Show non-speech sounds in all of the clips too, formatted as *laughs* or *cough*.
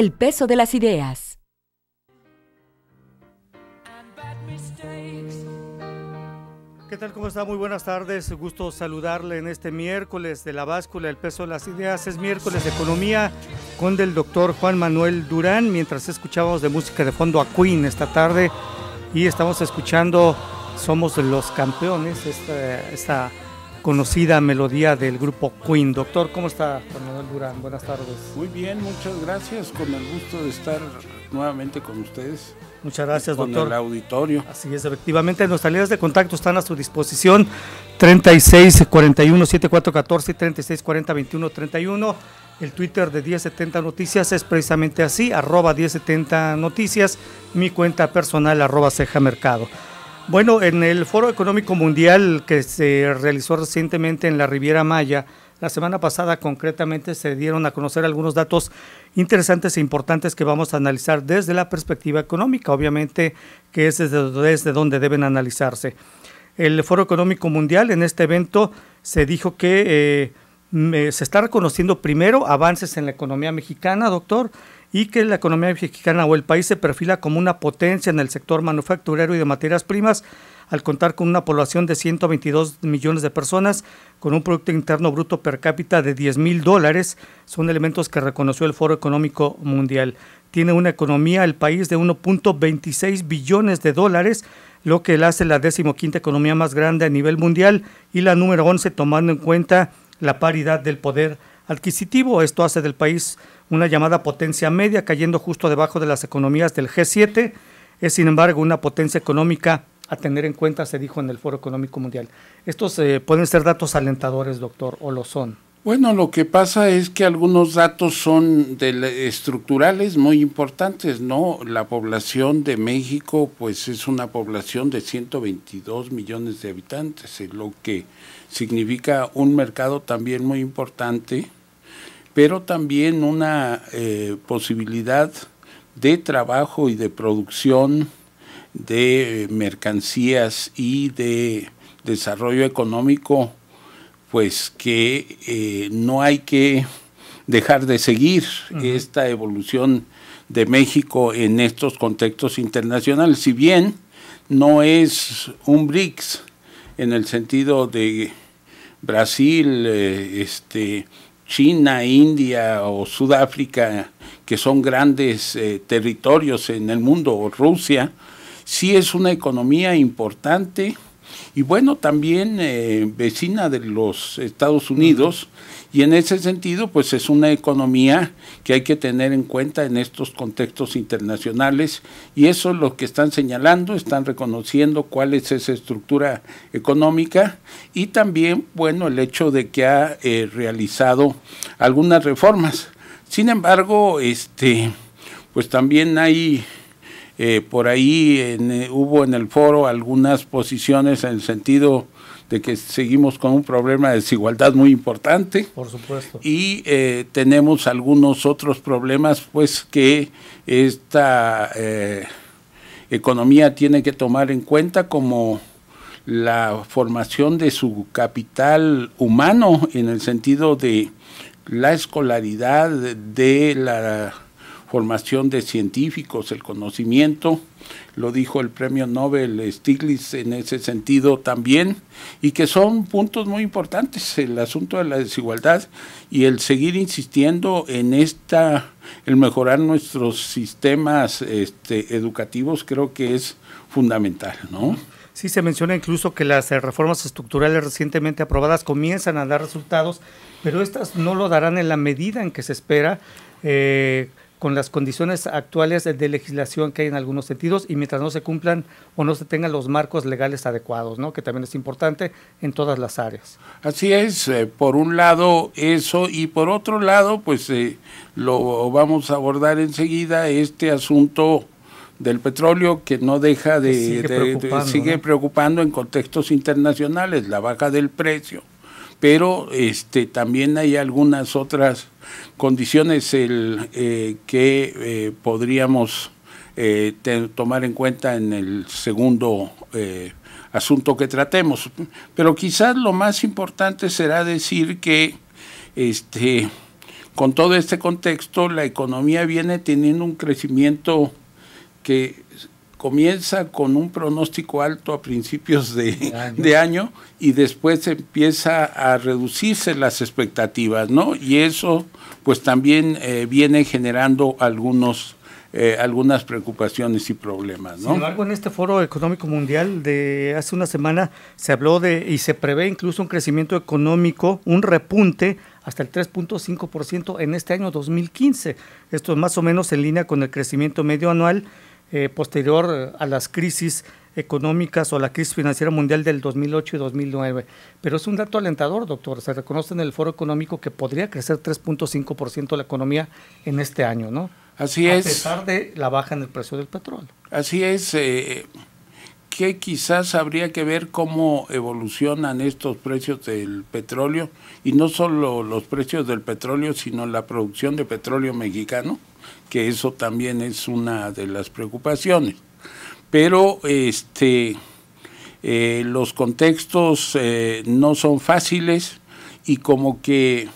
El peso de las ideas. ¿Qué tal? ¿Cómo está? Muy buenas tardes. Gusto saludarle en este miércoles de la báscula El peso de las ideas. Es miércoles de economía con el doctor Juan Manuel Durán. Mientras escuchábamos de música de fondo a Queen esta tarde y estamos escuchando Somos los Campeones, esta, esta conocida melodía del grupo Queen. Doctor, ¿cómo está Fernando Durán? Buenas tardes. Muy bien, muchas gracias. Con el gusto de estar nuevamente con ustedes. Muchas gracias, doctor. Con el auditorio. Así es, efectivamente. Nuestras líneas de contacto están a su disposición. 3641 7414 36 40 21 El Twitter de 1070 Noticias es precisamente así, arroba 1070 Noticias. Mi cuenta personal, arroba ceja mercado. Bueno, en el Foro Económico Mundial que se realizó recientemente en la Riviera Maya, la semana pasada concretamente se dieron a conocer algunos datos interesantes e importantes que vamos a analizar desde la perspectiva económica, obviamente que es desde, donde deben analizarse. El Foro Económico Mundial en este evento se dijo que eh, se está reconociendo primero avances en la economía mexicana, doctor, y que la economía mexicana o el país se perfila como una potencia en el sector manufacturero y de materias primas al contar con una población de 122 millones de personas, con un Producto Interno Bruto per cápita de 10 mil dólares, son elementos que reconoció el Foro Económico Mundial. Tiene una economía el país de 1.26 billones de dólares, lo que la hace la decimoquinta economía más grande a nivel mundial y la número 11 tomando en cuenta la paridad del poder adquisitivo. Esto hace del país una llamada potencia media, cayendo justo debajo de las economías del G7. Es, sin embargo, una potencia económica a tener en cuenta, se dijo en el Foro Económico Mundial. ¿Estos eh, pueden ser datos alentadores, doctor, o lo son? Bueno, lo que pasa es que algunos datos son estructurales muy importantes, ¿no? La población de México, pues es una población de 122 millones de habitantes, lo que significa un mercado también muy importante pero también una eh, posibilidad de trabajo y de producción de eh, mercancías y de desarrollo económico, pues que eh, no hay que dejar de seguir esta evolución de México en estos contextos internacionales. Si bien no es un BRICS en el sentido de Brasil, este, China, India o Sudáfrica, que son grandes eh, territorios en el mundo, o Rusia, sí es una economía importante y bueno, también eh, vecina de los Estados Unidos. Y en ese sentido, pues es una economía que hay que tener en cuenta en estos contextos internacionales y eso es lo que están señalando, están reconociendo cuál es esa estructura económica y también, bueno, el hecho de que ha eh, realizado algunas reformas. Sin embargo, este, pues también hay... Eh, por ahí eh, hubo en el foro algunas posiciones en el sentido de que seguimos con un problema de desigualdad muy importante. Por supuesto. Y eh, tenemos algunos otros problemas, pues, que esta eh, economía tiene que tomar en cuenta como la formación de su capital humano en el sentido de la escolaridad, de la formación de científicos, el conocimiento, lo dijo el premio Nobel Stiglitz en ese sentido también, y que son puntos muy importantes, el asunto de la desigualdad y el seguir insistiendo en esta, el mejorar nuestros sistemas este, educativos creo que es fundamental, ¿no? Sí, se menciona incluso que las eh, reformas estructurales recientemente aprobadas comienzan a dar resultados, pero estas no lo darán en la medida en que se espera. Eh, con las condiciones actuales de legislación que hay en algunos sentidos y mientras no se cumplan o no se tengan los marcos legales adecuados, ¿no? que también es importante en todas las áreas. Así es, eh, por un lado eso y por otro lado, pues eh, lo vamos a abordar enseguida, este asunto del petróleo que no deja de, sigue, sigue preocupando en contextos internacionales, la baja del precio pero este, también hay algunas otras condiciones el, eh, que eh, podríamos eh, tomar en cuenta en el segundo asunto que tratemos. Pero quizás lo más importante será decir que este, con todo este contexto la economía viene teniendo un crecimiento que comienza con un pronóstico alto a principios *laughs* de, año. y después empieza a reducirse las expectativas, ¿no? Y eso pues también eh, viene generando algunos... Eh, algunas preocupaciones y problemas. ¿no? Sin embargo, en este Foro Económico Mundial de hace una semana se habló de y se prevé incluso un crecimiento económico, un repunte hasta el 3.5% en este año 2015. Esto es más o menos en línea con el crecimiento medio anual eh, posterior a las crisis económicas o la crisis financiera mundial del 2008 y 2009. Pero es un dato alentador, doctor. Se reconoce en el foro económico que podría crecer 3.5% la economía en este año, ¿no? Así es. A pesar de la baja en el precio del petróleo. Así es. Eh, que quizás habría que ver cómo evolucionan estos precios del petróleo y no solo los precios del petróleo, sino la producción de petróleo mexicano, que eso también es una de las preocupaciones. Pero este, eh, los contextos eh, no son fáciles y como que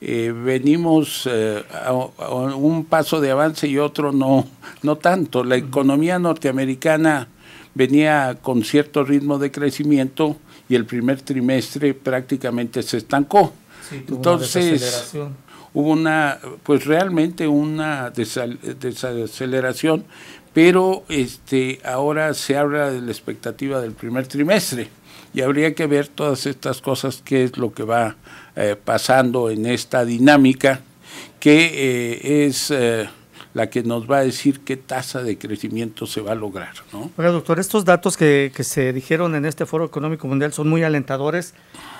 eh, venimos a, un paso de avance y otro no, no tanto. La economía norteamericana venía con cierto ritmo de crecimiento y el primer trimestre prácticamente se estancó. Entonces hubo una, pues realmente una desaceleración, pero este, ahora se habla de la expectativa del primer trimestre y habría que ver todas estas cosas, que es lo que va eh, pasando en esta dinámica que eh, es... Eh, la que nos va a decir qué tasa de crecimiento se va a lograr. ¿no? doctor, estos datos que, se dijeron en este Foro Económico Mundial son muy alentadores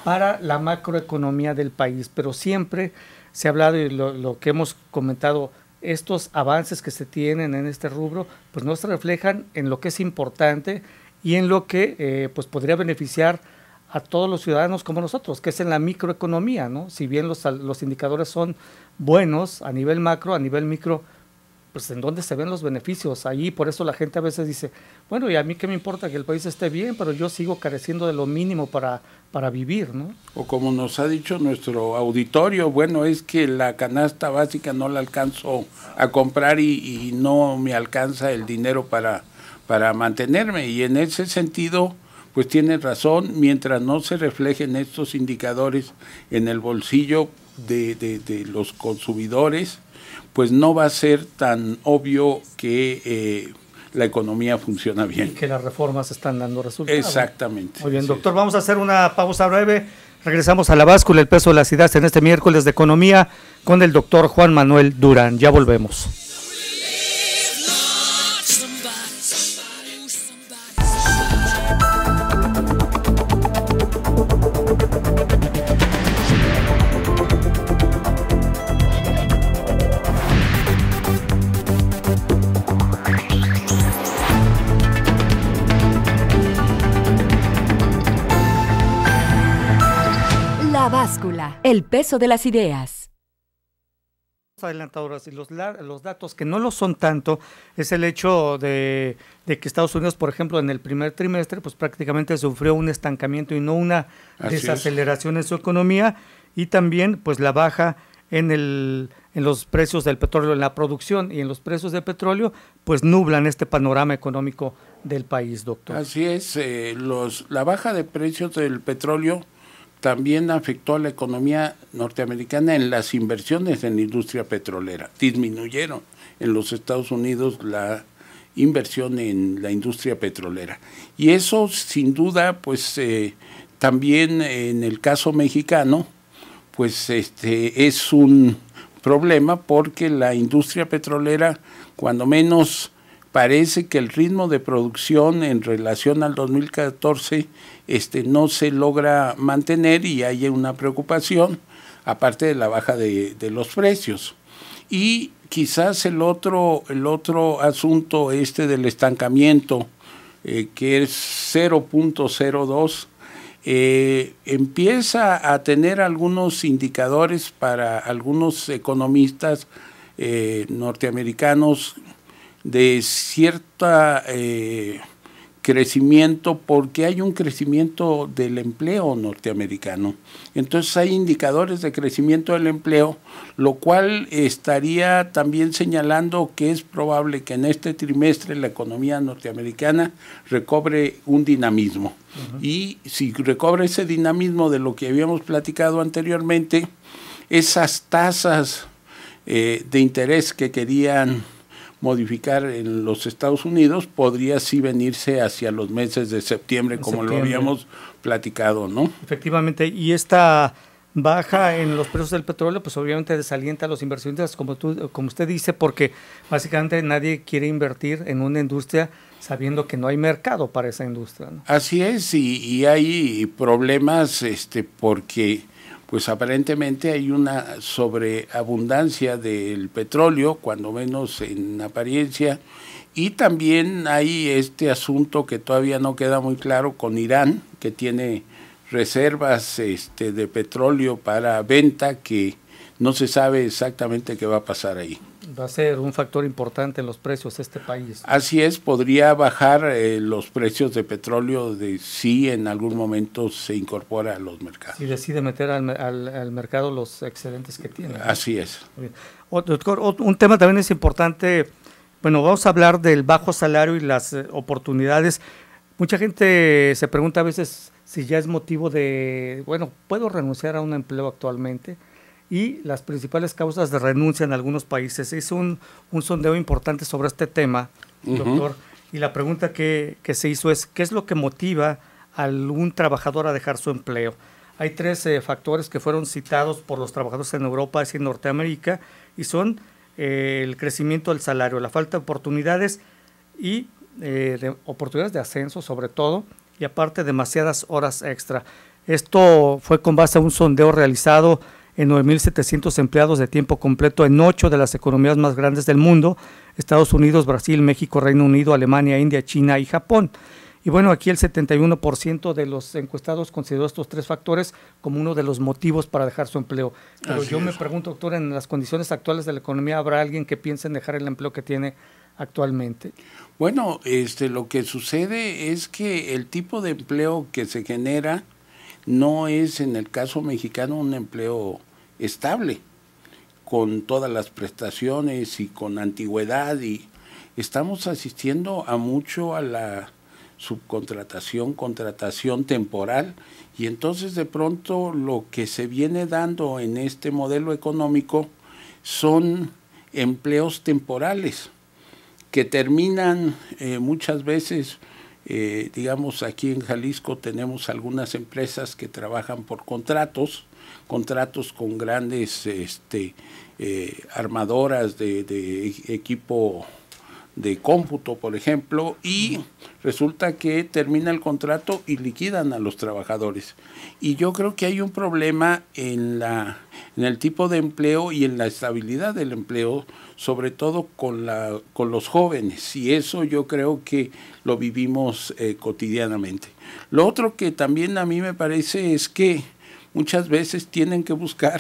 para la macroeconomía del país, pero siempre se ha hablado y lo, que hemos comentado, estos avances que se tienen en este rubro, pues no se reflejan en lo que es importante y en lo que eh, pues podría beneficiar a todos los ciudadanos como nosotros, que es en la microeconomía, ¿no? Si bien los, los indicadores son buenos a nivel macro, a nivel micro, pues en dónde se ven los beneficios. Ahí por eso la gente a veces dice, bueno, y a mí qué me importa que el país esté bien, pero yo sigo careciendo de lo mínimo para, vivir, ¿no? O como nos ha dicho nuestro auditorio, bueno, es que la canasta básica no la alcanzo a comprar y, no me alcanza el dinero para, mantenerme. Y en ese sentido pues tiene razón, mientras no se reflejen estos indicadores en el bolsillo de los consumidores, pues no va a ser tan obvio que eh, la economía funciona bien. Y que las reformas están dando resultados. Exactamente. Muy bien, doctor, vamos a hacer una pausa breve. Regresamos a la báscula, el peso de la ciudad en este miércoles de economía con el doctor Juan Manuel Durán. Ya volvemos. El peso de las ideas. los, datos que no lo son tanto es el hecho de, que Estados Unidos, por ejemplo, en el primer trimestre, pues prácticamente sufrió un estancamiento y no una desaceleración en su economía y también pues la baja en el en los precios del petróleo, en la producción y en los precios de petróleo, pues nublan este panorama económico del país, doctor. Así es, eh, los, la baja de precios del petróleo también afectó a la economía norteamericana en las inversiones en la industria petrolera. Disminuyeron en los Estados Unidos la inversión en la industria petrolera. Y eso, sin duda, pues eh, también en el caso mexicano, pues este es un problema porque la industria petrolera, cuando menos parece que el ritmo de producción en relación al 2014 este, no se logra mantener y hay una preocupación, aparte de la baja de, los precios. Y quizás el otro, el otro asunto, este del estancamiento, eh, que es 0.02, eh, empieza a tener algunos indicadores para algunos economistas eh, norteamericanos de cierta crecimiento porque hay un crecimiento del empleo norteamericano. Entonces hay indicadores de crecimiento del empleo, lo cual estaría también señalando que es probable que en este trimestre la economía norteamericana recobre un dinamismo. Y si recobre ese dinamismo de lo que habíamos platicado anteriormente, esas tasas eh, de interés que querían modificar en los Estados Unidos, podría sí venirse hacia los meses de septiembre, como lo habíamos platicado, ¿no? Efectivamente, y esta baja en los precios del petróleo, pues obviamente desalienta a los inversionistas, como, tú, como usted dice, porque básicamente nadie quiere invertir en una industria sabiendo que no hay mercado para esa industria. ¿no? Así es, y, y, hay problemas este, porque pues aparentemente hay una sobreabundancia del petróleo, cuando menos en apariencia, y también hay este asunto que todavía no queda muy claro con Irán, que tiene reservas este, de petróleo para venta que no se sabe exactamente qué va a pasar ahí va a ser un factor importante en los precios de este país. Así es, podría bajar eh, los precios de petróleo de, si en algún momento se incorpora a los mercados. Si decide meter al, mercado los excedentes que tiene. Así es. Otro, un tema también es importante, bueno, vamos a hablar del bajo salario y las eh, oportunidades. Mucha gente se pregunta a veces si ya es motivo de, bueno, ¿puedo renunciar a un empleo actualmente? y las principales causas de renuncia en algunos países. Se hizo un, sondeo importante sobre este tema, doctor, y la pregunta que, se hizo es, ¿qué es lo que motiva a un trabajador a dejar su empleo? Hay tres eh, factores que fueron citados por los trabajadores en Europa y en Norteamérica y son eh, el crecimiento del salario, la falta de oportunidades y eh, oportunidades de ascenso sobre todo y aparte demasiadas horas extra. Esto fue con base a un sondeo realizado en 9.700 empleados de tiempo completo en ocho de las economías más grandes del mundo, Estados Unidos, Brasil, México, Reino Unido, Alemania, India, China y Japón. Y bueno, aquí el 71% de los encuestados consideró estos tres factores como uno de los motivos para dejar su empleo. Pero yo me pregunto, doctor, en las condiciones actuales de la economía, ¿habrá alguien que piense en dejar el empleo que tiene actualmente? Bueno, este, lo que sucede es que el tipo de empleo que se genera no es, en el caso mexicano, un empleo estable, con todas las prestaciones y con antigüedad y estamos asistiendo a mucho a la subcontratación, contratación temporal y entonces de pronto lo que se viene dando en este modelo económico son empleos temporales que terminan eh, muchas veces, eh, digamos, aquí en Jalisco tenemos algunas empresas que trabajan por contratos, contratos con grandes este, eh, armadoras de, equipo de cómputo, por ejemplo, y resulta que termina el contrato y liquidan a los trabajadores. Y yo creo que hay un problema en, la, en el tipo de empleo y en la estabilidad del empleo, sobre todo con, la, con los jóvenes, y eso yo creo que lo vivimos eh, cotidianamente. Lo otro que también a mí me parece es que muchas veces tienen que buscar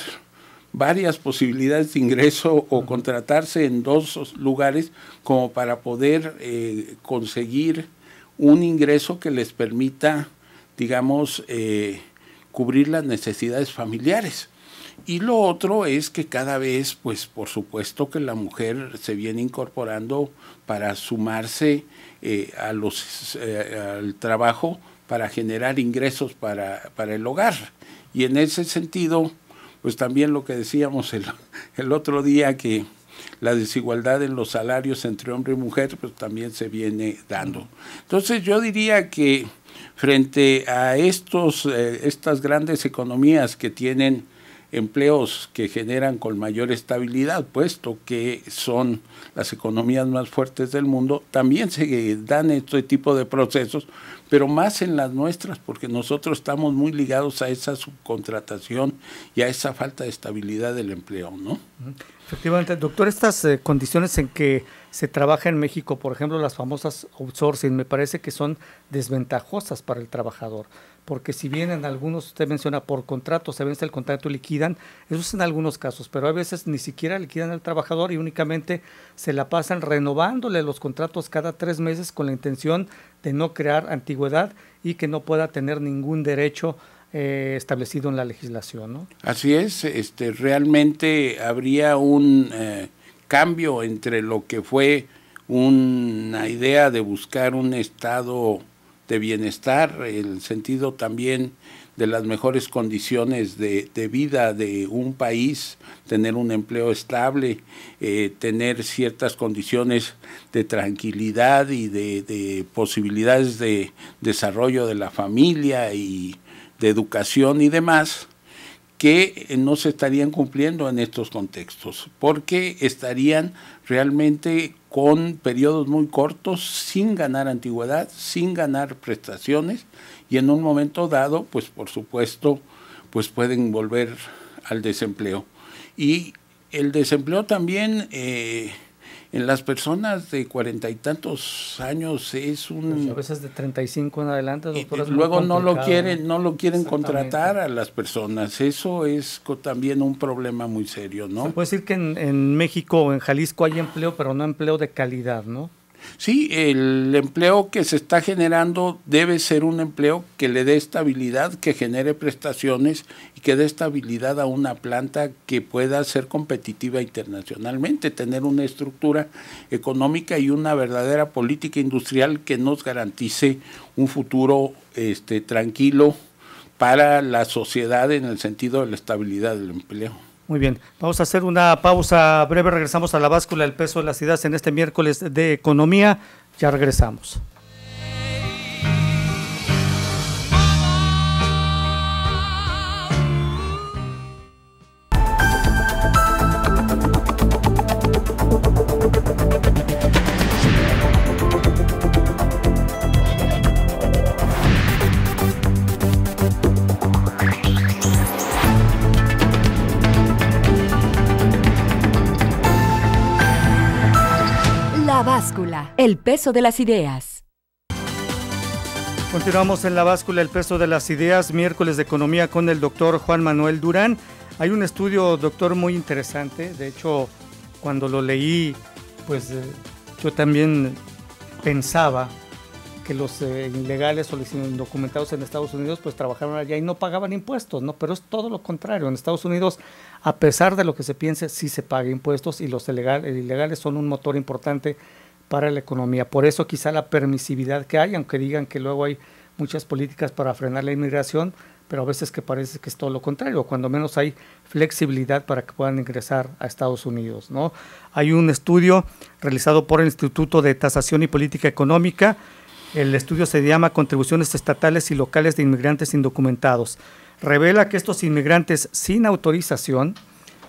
varias posibilidades de ingreso o contratarse en dos lugares como para poder eh, conseguir un ingreso que les permita, digamos, eh, cubrir las necesidades familiares. Y lo otro es que cada vez, pues por supuesto que la mujer se viene incorporando para sumarse eh, al trabajo para generar ingresos para, para el hogar y en ese sentido, pues también lo que decíamos *laughs* el, otro día, que la desigualdad en los salarios entre hombre y mujer, pues también se viene dando. Entonces yo diría que frente a estos, eh, estas grandes economías que tienen empleos que generan con mayor estabilidad, puesto que son las economías más fuertes del mundo, también se dan este tipo de procesos, pero más en las nuestras, porque nosotros estamos muy ligados a esa subcontratación y a esa falta de estabilidad del empleo, ¿no? Efectivamente, doctor, estas eh, condiciones en que se trabaja en México, por ejemplo, las famosas outsourcing, me parece que son desventajosas para el trabajador porque si bien algunos, usted menciona, por contrato se vence el contrato y liquidan, eso es en algunos casos, pero a veces ni siquiera liquidan al trabajador y únicamente se la pasan renovándole los contratos cada tres meses con la intención de no crear antigüedad y que no pueda tener ningún derecho eh, establecido en la legislación. Así es, este, realmente habría un eh, cambio entre lo que fue una idea de buscar un Estado de bienestar, el sentido también de las mejores condiciones de, vida de un país, tener un empleo estable, eh, tener ciertas condiciones de tranquilidad y de posibilidades de desarrollo de la familia y de educación y demás que no se estarían cumpliendo en estos contextos, porque estarían realmente con periodos muy cortos, sin ganar antigüedad, sin ganar prestaciones y en un momento dado, pues por supuesto, pues pueden volver al desempleo. Y el desempleo también eh, en las personas de cuarenta y tantos años es un pues a veces de 35 en adelante luego no lo ¿eh? quieren no lo quieren contratar a las personas eso es también un problema muy serio no se puede decir que en México o en Jalisco hay empleo pero no empleo de calidad no Sí, el empleo que se está generando debe ser un empleo que le dé estabilidad, que genere prestaciones y que dé estabilidad a una planta que pueda ser competitiva internacionalmente, tener una estructura económica y una verdadera política industrial que nos garantice un futuro este, tranquilo para la sociedad en el sentido de la estabilidad del empleo. Muy bien, vamos a hacer una pausa breve, regresamos a la báscula del peso de las ideas en este miércoles de economía, ya regresamos. el peso de las ideas. Continuamos en la báscula El peso de las ideas, miércoles de economía con el doctor Juan Manuel Durán. Hay un estudio, doctor, muy interesante. De hecho, cuando lo leí, pues eh, yo también pensaba que los eh, ilegales o los indocumentados en Estados Unidos pues trabajaron allá y no pagaban impuestos, ¿no? Pero es todo lo contrario. En Estados Unidos, a pesar de lo que se piense, sí se paga impuestos y los ilegales son un motor importante para la economía. Por eso quizá la permisividad que hay, aunque digan que luego hay muchas políticas para frenar la inmigración, pero a veces que parece que es todo lo contrario, cuando menos hay flexibilidad para que puedan ingresar a Estados Unidos. ¿no? Hay un estudio realizado por el Instituto de Tasación y Política Económica, el estudio se llama Contribuciones Estatales y Locales de Inmigrantes Indocumentados. Revela que estos inmigrantes sin autorización,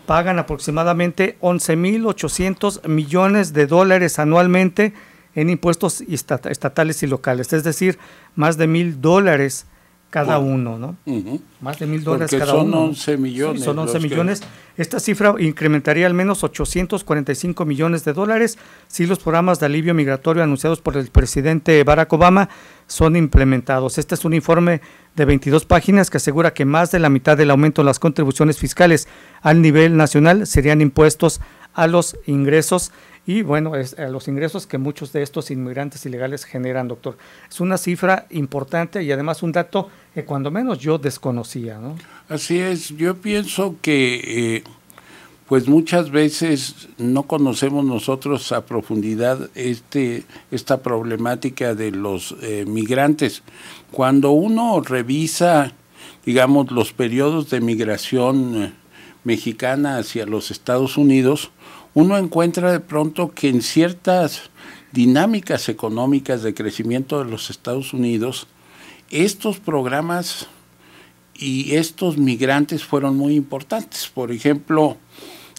pagan aproximadamente 11.800 millones de dólares anualmente en impuestos estatales y locales, es decir, más de mil dólares cada uno, ¿no? Más de mil dólares cada uno. son 11 millones. son 11 millones. Esta cifra incrementaría al menos 845 millones de dólares si los programas de alivio migratorio anunciados por el presidente Barack Obama son implementados. Este es un informe de 22 páginas que asegura que más de la mitad del aumento de las contribuciones fiscales al nivel nacional serían impuestos a los ingresos y bueno, es, eh, los ingresos que muchos de estos inmigrantes ilegales generan, doctor. Es una cifra importante y además un dato que cuando menos yo desconocía. Así es, yo pienso que eh, pues muchas veces no conocemos nosotros a profundidad este, esta problemática de los eh, migrantes. Cuando uno revisa, digamos, los periodos de migración mexicana hacia los Estados Unidos, uno encuentra de pronto que en ciertas dinámicas económicas de crecimiento de los Estados Unidos, estos programas y estos migrantes fueron muy importantes. Por ejemplo,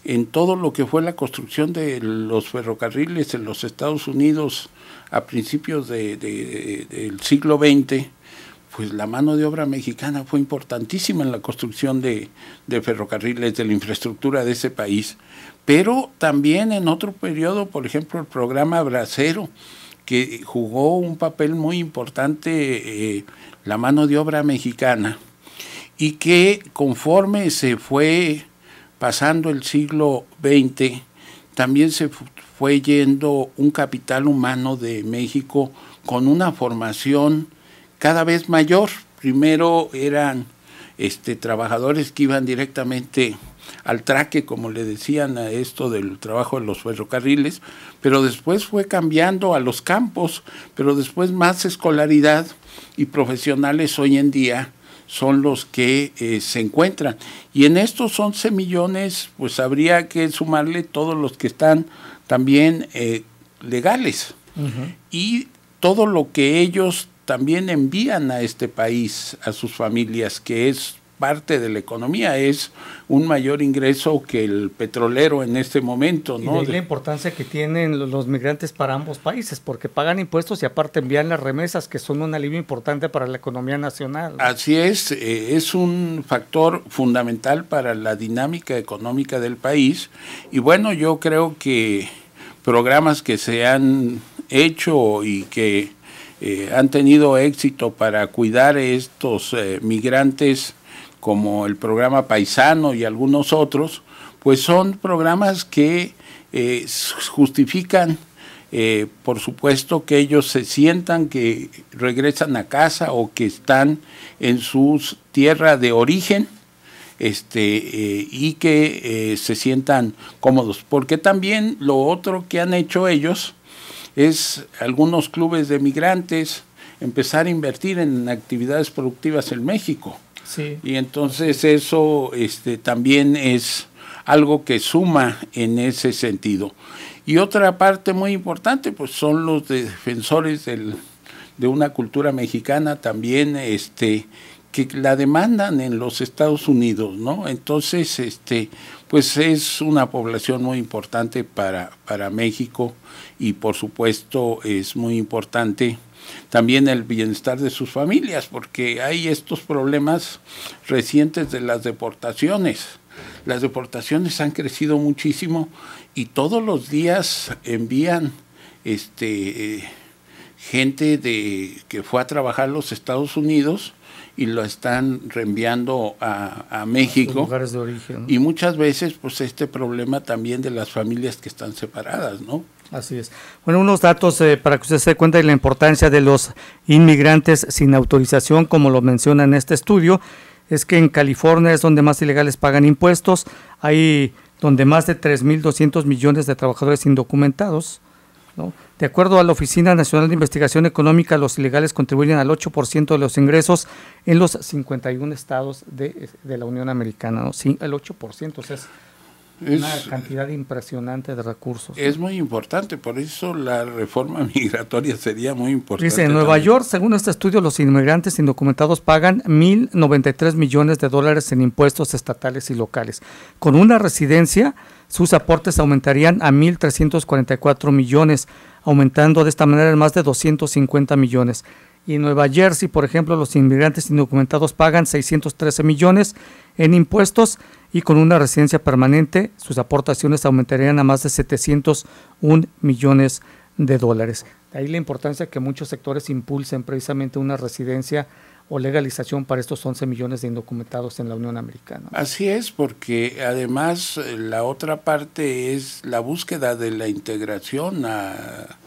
en todo lo que fue la construcción de los ferrocarriles en los Estados Unidos a principios del siglo XX, pues la mano de obra mexicana fue importantísima en la construcción de, ferrocarriles, de la infraestructura de ese país. Pero también en otro periodo, por ejemplo, el programa Bracero, que jugó un papel muy importante eh, la mano de obra mexicana y que conforme se fue pasando el siglo XX, también se fue yendo un capital humano de México con una formación cada vez mayor. Primero eran este, trabajadores que iban directamente al traque, como le decían a esto del trabajo de los ferrocarriles, pero después fue cambiando a los campos, pero después más escolaridad y profesionales hoy en día son los que eh, se encuentran. Y en estos 11 millones, pues habría que sumarle todos los que están también eh, legales y todo lo que ellos también envían a este país, a sus familias, que es parte de la economía, es un mayor ingreso que el petrolero en este momento. ¿no? Y la importancia que tienen los migrantes para ambos países, porque pagan impuestos y aparte envían las remesas, que son un alivio importante para la economía nacional. Así es, eh, es un factor fundamental para la dinámica económica del país. Y bueno, yo creo que programas que se han hecho y que eh, han tenido éxito para cuidar estos eh, migrantes como el programa Paisano y algunos otros, pues son programas que eh, justifican, eh, por supuesto, que ellos se sientan que regresan a casa o que están en sus tierra de origen este, eh, y que se sientan cómodos. Porque también lo otro que han hecho ellos es algunos clubes de migrantes empezar a invertir en actividades productivas en México y entonces eso este, también es algo que suma en ese sentido. Y otra parte muy importante, pues son los defensores del, de una cultura mexicana también, este, que la demandan en los Estados Unidos, ¿no? Entonces, este, pues es una población muy importante para, para México y por supuesto es muy importante también el bienestar de sus familias, porque hay estos problemas recientes de las deportaciones. Las deportaciones han crecido muchísimo y todos los días envían este, eh, gente de, que fue a trabajar a los Estados Unidos y lo están reenviando a, México. de origen. Y muchas veces, pues, este problema también de las familias que están separadas, ¿no? Así es. Bueno, unos datos eh, para que usted se dé cuenta de la importancia de los inmigrantes sin autorización, como lo menciona en este estudio, es que en California es donde más ilegales pagan impuestos, hay donde más de 3.200 millones de trabajadores indocumentados, ¿no? De acuerdo a la Oficina Nacional de Investigación Económica, los ilegales contribuyen al 8% de los ingresos en los 51 estados de, la Unión Americana. ¿no? Sí, el 8%, o sea, es, es, una cantidad eh, impresionante de recursos. Es muy importante, por eso la reforma *laughs* migratoria sería muy importante. Dice, en Nueva York, según este estudio, los inmigrantes indocumentados pagan 1.093 millones de dólares en impuestos estatales y locales. Con una residencia, sus aportes aumentarían a 1.344 millones aumentando de esta manera en más de 250 millones. Y en Nueva Jersey, por ejemplo, los inmigrantes indocumentados pagan 613 millones en impuestos y con una residencia permanente sus aportaciones aumentarían a más de 701 millones de dólares. De ahí la importancia que muchos sectores impulsen precisamente una residencia o legalización para estos 11 millones de indocumentados en la Unión Americana. Así es, porque además eh, la otra parte es la búsqueda de la integración a,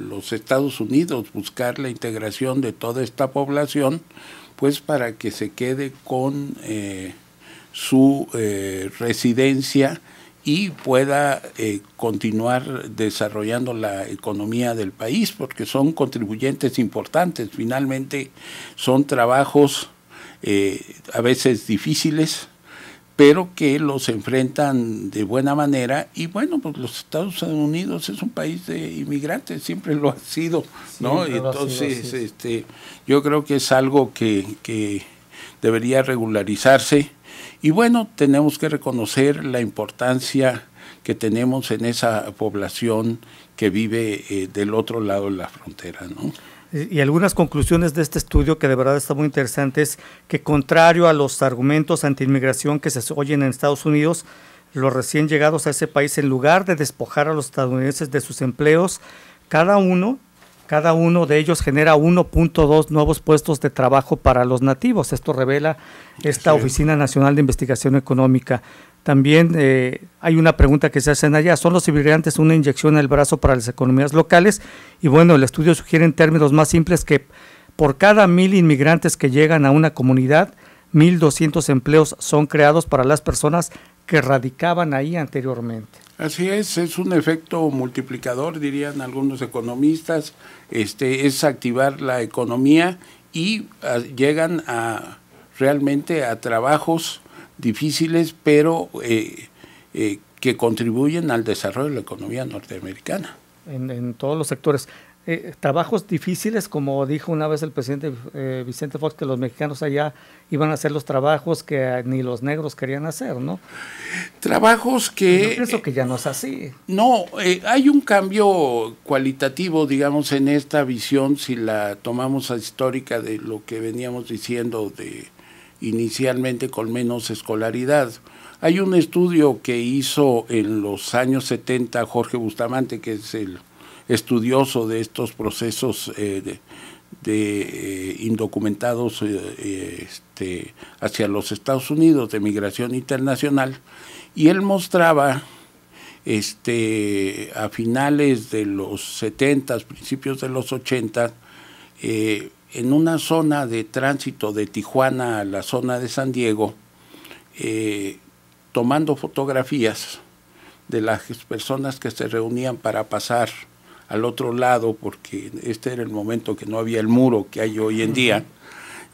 los Estados Unidos, buscar la integración de toda esta población, pues para que se quede con eh, su eh, residencia y pueda eh, continuar desarrollando la economía del país, porque son contribuyentes importantes. Finalmente son trabajos eh, a veces difíciles, pero que los enfrentan de buena manera. Y bueno, pues los Estados Unidos es un país de inmigrantes, siempre lo ha sido, ¿no? Entonces, este, yo creo que es algo que, que debería regularizarse y bueno, tenemos que reconocer la importancia que tenemos en esa población que vive eh, del otro lado de la frontera. ¿no? y algunas conclusiones de este estudio que de verdad está muy interesante es que contrario a los argumentos antiinmigración que se oyen en Estados Unidos, los recién llegados a ese país, en lugar de despojar a los estadounidenses de sus empleos, cada uno cada uno de ellos genera 1.2 nuevos puestos de trabajo para los nativos. Esto revela esta Oficina Nacional de Investigación Económica. También eh, hay una pregunta que se hacen allá. ¿Son los inmigrantes una inyección al brazo para las economías locales? Y bueno, el estudio sugiere en términos más simples que por cada mil inmigrantes que llegan a una comunidad, 1.200 empleos son creados para las personas que radicaban ahí anteriormente. Así es, es un efecto multiplicador, dirían algunos economistas, este, es activar la economía y ah, llegan a realmente a trabajos difíciles, pero eh, eh, que contribuyen al desarrollo de la economía norteamericana. en todos los sectores. Eh, trabajos difíciles, como dijo una vez el presidente eh, Vicente Fox, que los mexicanos allá iban a hacer los trabajos que eh, ni los negros querían hacer, ¿no? Trabajos que... Yo pienso que ya no es así. No, hay un cambio cualitativo, digamos, en esta visión, si la tomamos a histórica de lo que veníamos diciendo de inicialmente con menos escolaridad. Hay un estudio que hizo en los años 70 Jorge Bustamante, que es el estudioso de estos procesos eh, de, eh, indocumentados eh, este, hacia los Estados Unidos de migración internacional y él mostraba este, a finales de los 70, principios de los 80, en una zona de tránsito de Tijuana a la zona de San Diego, tomando fotografías de las personas que se reunían para pasar al otro lado, porque este era el momento que no había el muro que hay hoy en día,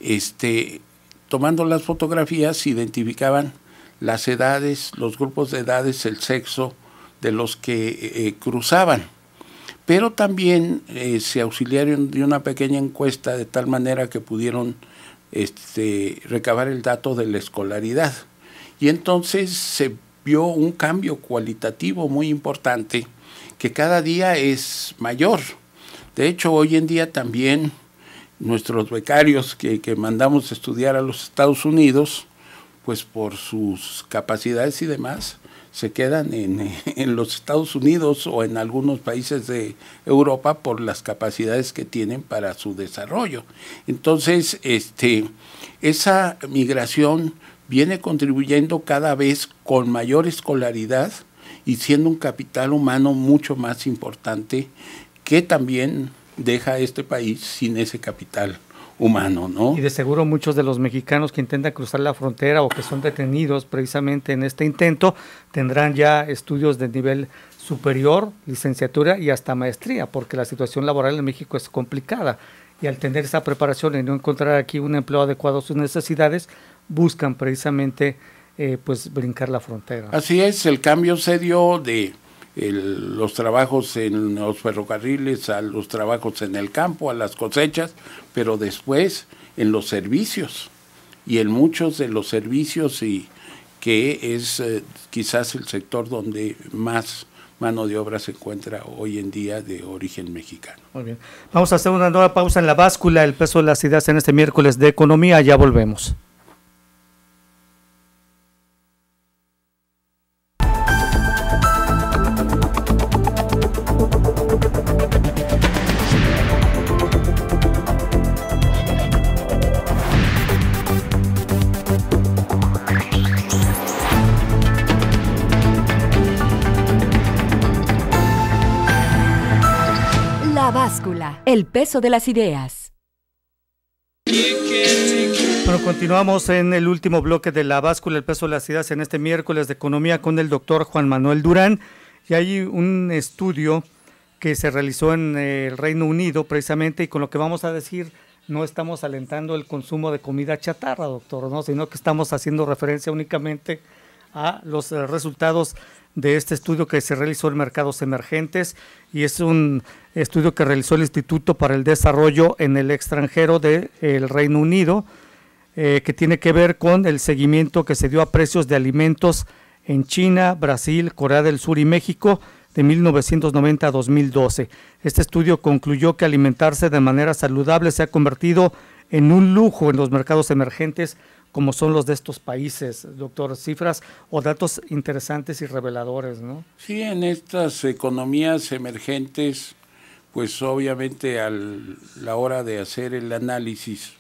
este, tomando las fotografías se identificaban las edades, los grupos de edades, el sexo de los que eh, eh, cruzaban. Pero también eh, se auxiliaron de una pequeña encuesta de tal manera que pudieron este, recabar el dato de la escolaridad. Y entonces se vio un cambio cualitativo muy importante que cada día es mayor. De hecho, hoy en día también nuestros becarios que, mandamos estudiar a los Estados Unidos, pues por sus capacidades y demás, se quedan *laughs* en, los Estados Unidos o en algunos países de Europa por las capacidades que tienen para su desarrollo. Entonces, este, esa migración viene contribuyendo cada vez con mayor escolaridad y siendo un capital humano mucho más importante que también deja este país sin ese capital humano, ¿no? Y de seguro muchos de los mexicanos que intentan cruzar la frontera o que son detenidos precisamente en este intento tendrán ya estudios de nivel superior, licenciatura y hasta maestría, porque la situación laboral en México es complicada y al tener esa preparación y no encontrar aquí un empleo adecuado a sus necesidades, buscan precisamente eh, pues brincar la frontera. Así es, el cambio se dio de los trabajos en los ferrocarriles a los trabajos en el campo, a las cosechas, pero después en los servicios y en muchos de los servicios y que es eh, quizás el sector donde más mano de obra se encuentra hoy en día de origen mexicano. Muy bien. Vamos a hacer una nueva pausa en la báscula, el peso de las ideas en este miércoles de economía, ya volvemos. Báscula, el peso de las ideas. Bueno, continuamos en el último bloque de la báscula, el peso de las ideas, en este miércoles de economía con el doctor Juan Manuel Durán. Y hay un estudio que se realizó en eh, el Reino Unido precisamente y con lo que vamos a decir no estamos alentando el consumo de comida chatarra, doctor, ¿no? sino que estamos haciendo referencia únicamente a los eh, resultados de este estudio que se realizó en mercados emergentes y es un estudio que realizó el Instituto para el Desarrollo en el extranjero del Reino Unido, eh, que tiene que ver con el seguimiento que se dio a precios de alimentos en China, Brasil, Corea del Sur y México de 1990 a 2012. Este estudio concluyó que alimentarse de manera saludable se ha convertido en un lujo en los mercados emergentes como son los de estos países, doctor. Cifras o datos interesantes y reveladores, ¿no? Sí, en estas economías emergentes, pues obviamente a la hora de hacer el análisis,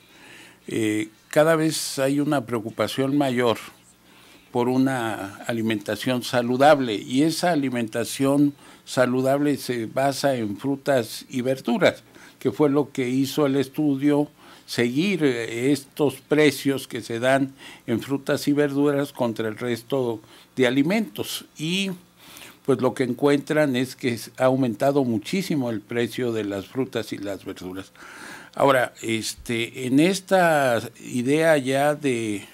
eh, cada vez hay una preocupación mayor por una alimentación saludable y esa alimentación saludable se basa en frutas y verduras, que fue lo que hizo el estudio seguir eh, estos precios que se dan en frutas y verduras contra el resto de alimentos. Y pues lo que encuentran es que ha aumentado muchísimo el precio de las frutas y las verduras. Ahora, este, en esta idea ya de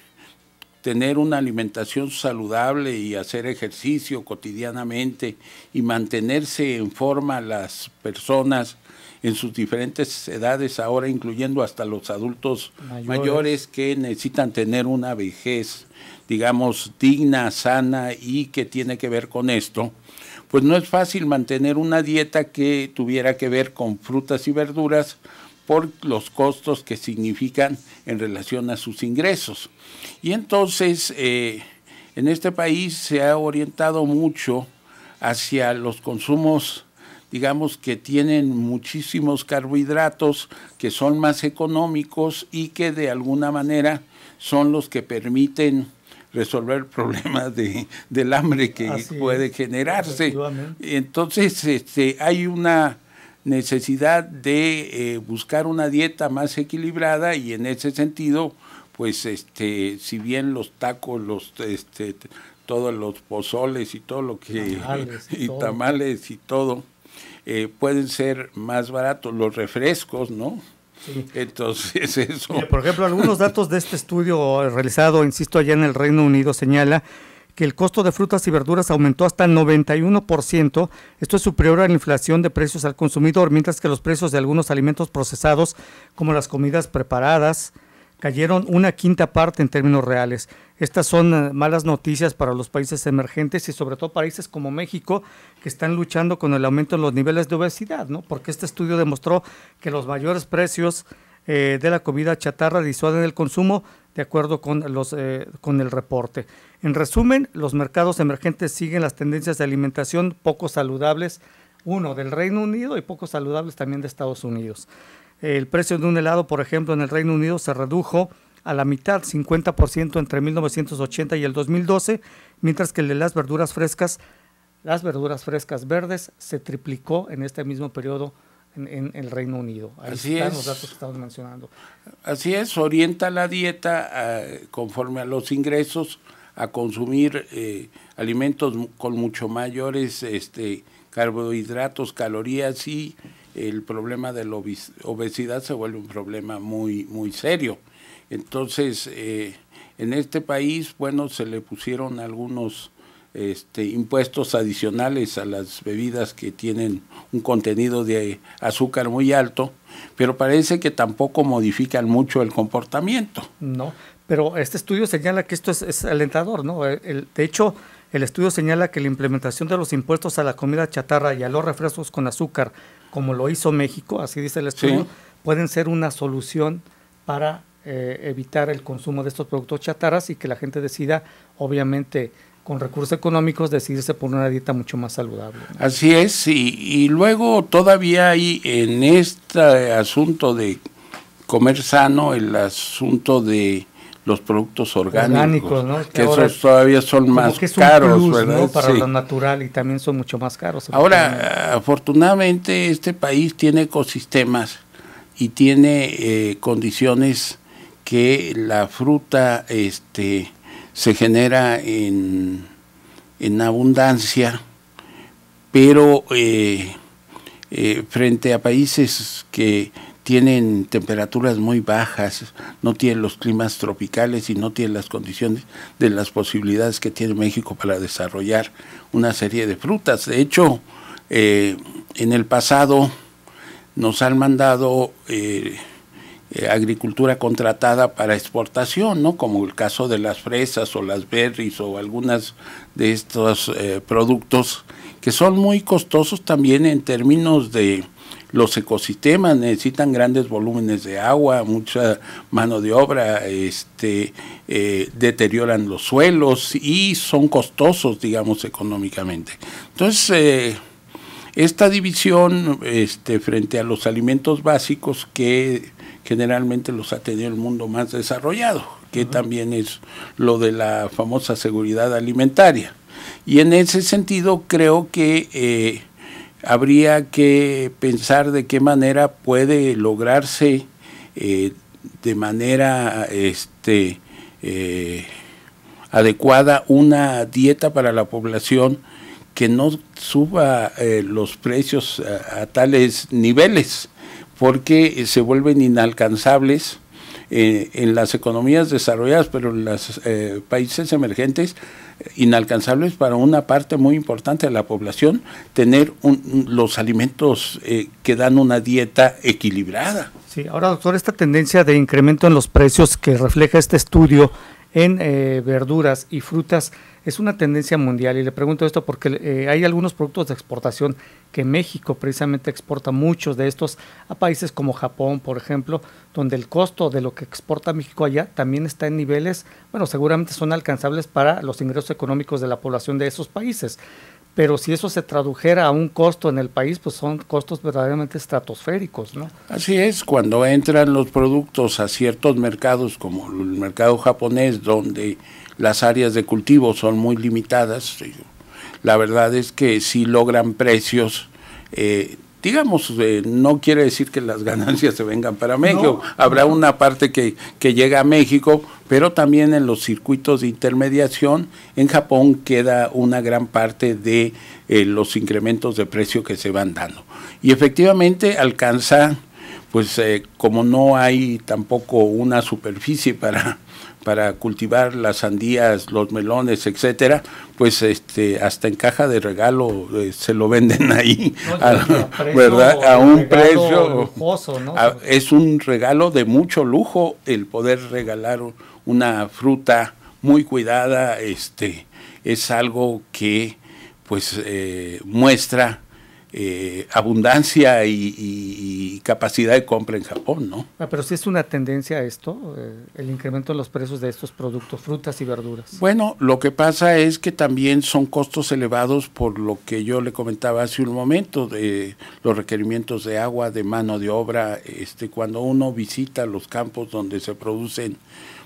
tener una alimentación saludable y hacer ejercicio cotidianamente y mantenerse en forma las personas en sus diferentes edades ahora, incluyendo hasta los adultos mayores, que necesitan tener una vejez, digamos, digna, sana y que tiene que ver con esto, pues no es fácil mantener una dieta que tuviera que ver con frutas y verduras, por los costos que significan en relación a sus ingresos. Y entonces, eh, en este país se ha orientado mucho hacia los consumos digamos que tienen muchísimos carbohidratos que son más económicos y que de alguna manera son los que permiten resolver *laughs* problemas de, del hambre que puede generarse. Entonces este, hay una necesidad de eh, buscar una dieta más equilibrada y en ese sentido, pues este, si bien los tacos, los este, todos los pozoles y todo lo que y, *laughs* tamales y todo eh, pueden ser más baratos los refrescos, ¿no? Entonces, *laughs* eso. por ejemplo, algunos datos de este estudio realizado, insisto, allá en el Reino Unido señala que el costo de frutas y verduras aumentó hasta el 91%. Esto es superior a la inflación de precios al consumidor, mientras que los precios de algunos alimentos procesados, como las comidas preparadas, cayeron una quinta parte en términos reales. Estas son eh, malas noticias para los países emergentes y sobre todo países como México que están luchando con el aumento de los niveles de obesidad, ¿no? Porque este estudio demostró que los mayores precios eh, de la comida chatarra disuaden el consumo de acuerdo con, los, eh, con el reporte. En resumen, los mercados emergentes siguen las tendencias de alimentación poco saludables, uno del Reino Unido y poco saludables también de Estados Unidos. El precio de un helado, por ejemplo, en el Reino Unido se redujo a la mitad, 50% entre 1980 y el 2012, mientras que el de las verduras frescas, las verduras frescas verdes, se triplicó en este mismo periodo en, el Reino Unido. Así es. estamos mencionando. Así es, orienta la dieta ah, conforme a los ingresos a consumir eh, alimentos con mucho mayores este, carbohidratos, calorías y el problema de la obesidad se vuelve un problema muy, muy serio. Entonces, eh, en este país, bueno, se le pusieron algunos este, impuestos adicionales a las bebidas que tienen un contenido de azúcar muy alto, pero parece que tampoco modifican mucho el comportamiento. No, pero este estudio señala que esto es, alentador, ¿no? Eh, de hecho, el estudio señala que la implementación de los impuestos a la comida chatarra y a los refrescos con azúcar, como lo hizo México, así dice el estudio, pueden ser una solución para eh, evitar el consumo de estos productos chatarras y que la gente decida, obviamente, con recursos económicos, decidirse por una dieta mucho más saludable. Así es, y, luego todavía hay en este asunto de comer sano el asunto de los productos orgánicos, que, todavía son más caros, Para lo natural y también son mucho más caros. Ahora, afortunadamente este país tiene ecosistemas y tiene eh, condiciones que la fruta este, se genera en, abundancia, pero eh, eh, frente a países que tienen temperaturas muy bajas, no tienen los climas tropicales y no tienen las condiciones de las posibilidades que tiene México para desarrollar una serie de frutas. De hecho, eh, en el pasado nos han mandado eh, agricultura contratada para exportación, ¿no? Como el caso de las fresas o las berries o algunas de estos eh, productos que son muy costosos también en términos de los ecosistemas necesitan grandes volúmenes de agua, mucha mano de obra, este, eh, deterioran los suelos y son costosos, digamos, económicamente. Entonces, esta división este, frente a los alimentos básicos que generalmente los ha tenido el mundo más desarrollado, que también es lo de la famosa seguridad alimentaria. Y en ese sentido creo que eh, habría que pensar de qué manera puede lograrse eh, de manera este, eh, adecuada una dieta para la población que no suba los precios a, tales niveles porque eh, se vuelven inalcanzables eh, en las economías desarrolladas, pero en los eh, países emergentes, inalcanzables para una parte muy importante de la población, tener los alimentos que dan una dieta equilibrada. Sí, ahora doctor, esta tendencia de incremento en los precios que refleja este estudio en eh, verduras y frutas es una tendencia mundial y le pregunto esto porque eh, hay algunos productos de exportación que México precisamente exporta muchos de estos a países como Japón, por ejemplo, donde el costo de lo que exporta México allá también está en niveles, bueno, seguramente son alcanzables para los ingresos económicos de la población de esos países pero si eso se tradujera a un costo en el país, pues son costos verdaderamente estratosféricos, ¿no? Así es, cuando entran los productos a ciertos mercados, como el mercado japonés, donde las áreas de cultivo son muy limitadas, la verdad es que sí logran precios eh, digamos, eh, no quiere decir que las *laughs* ganancias se vengan para México. Habrá una parte que, llega a México, pero también en los circuitos de intermediación, en Japón queda una gran parte de eh, los incrementos de precio que se van dando. Y efectivamente alcanza, pues eh, como no hay tampoco una superficie para para cultivar las sandías, los melones, etcétera, pues este hasta en caja de regalo eh, se lo venden *laughs* ahí, a, ¿verdad? A un precio es un regalo de mucho lujo el poder regalar una fruta muy cuidada, este es algo que pues eh, muestra eh, abundancia y, capacidad de compra en Japón, ¿no? Ah, pero sí es una tendencia esto, eh, el incremento de los precios de estos productos, frutas y verduras. Bueno, lo que pasa es que también son costos elevados por lo que yo le comentaba hace un momento, de los requerimientos de agua, de mano de obra, este, cuando uno visita los campos donde se producen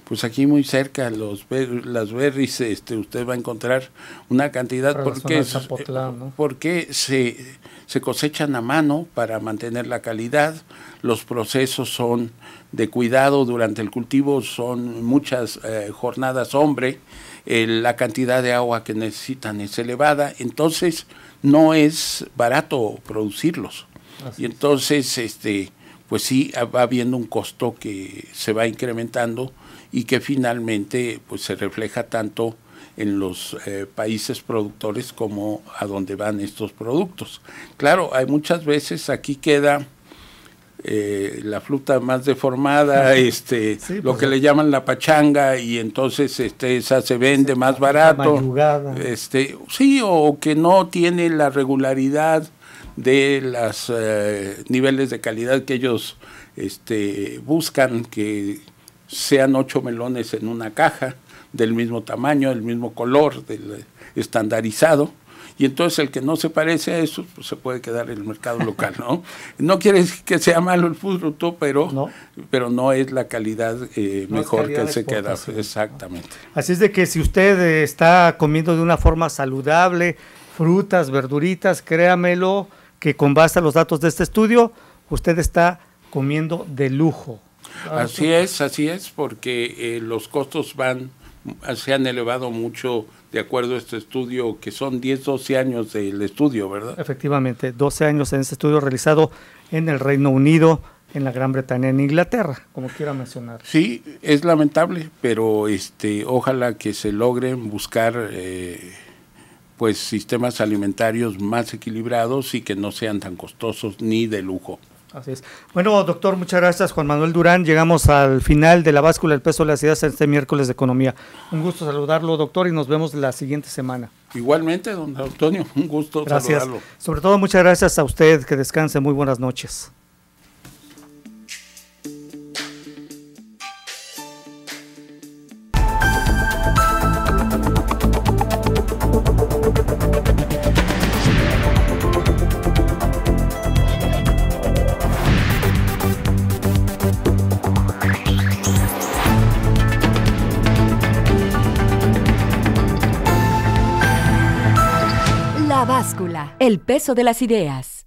pues aquí muy cerca, los las berries, este, usted va a encontrar una cantidad porque, eh, porque se, cosechan a mano para mantener la calidad, los procesos son de cuidado durante el cultivo, son muchas eh, jornadas hombre, la cantidad de agua que necesitan es elevada, entonces no es barato producirlos. y entonces, este, pues sí, va habiendo un costo que se va incrementando y que finalmente pues, se refleja tanto en los eh, países productores como a donde van estos productos. Claro, hay muchas veces aquí queda eh, la fruta más deformada, *laughs* este, pues, lo que eh. le llaman la pachanga y entonces este, esa se vende más barato, este, sí, o que no tiene la regularidad de los niveles de calidad que ellos este, buscan que sean ocho melones en una caja, del mismo tamaño, del mismo color, del, estandarizado. Y entonces el que no se parece a eso, pues se puede quedar en el mercado *laughs* local, ¿no? No quiere decir que sea malo el fruto, pero no, pero no es la calidad eh, mejor que se queda. Exactamente. Así es de que si usted eh, está comiendo de una forma saludable, frutas, verduritas, créamelo, que con base a los datos de este estudio, usted está comiendo de lujo. Ah, así es, así es, porque eh, los costos van se han elevado mucho de acuerdo a este estudio, que son 10, 12 años del estudio, ¿verdad? Efectivamente, 12 años en este estudio realizado en el Reino Unido, en la Gran Bretaña, en Inglaterra, como quiera mencionar. Sí, es lamentable, pero este, ojalá que se logren buscar eh, pues sistemas alimentarios más equilibrados y que no sean tan costosos ni de lujo. Así es. Bueno, doctor, muchas gracias. Juan Manuel Durán, llegamos al final de la báscula del peso de la ciudad este miércoles de economía. Un gusto saludarlo, doctor, y nos vemos la siguiente semana. Igualmente, don Antonio, un gusto gracias. saludarlo. Sobre todo, muchas gracias a usted, que descanse. Muy buenas noches. El peso de las ideas.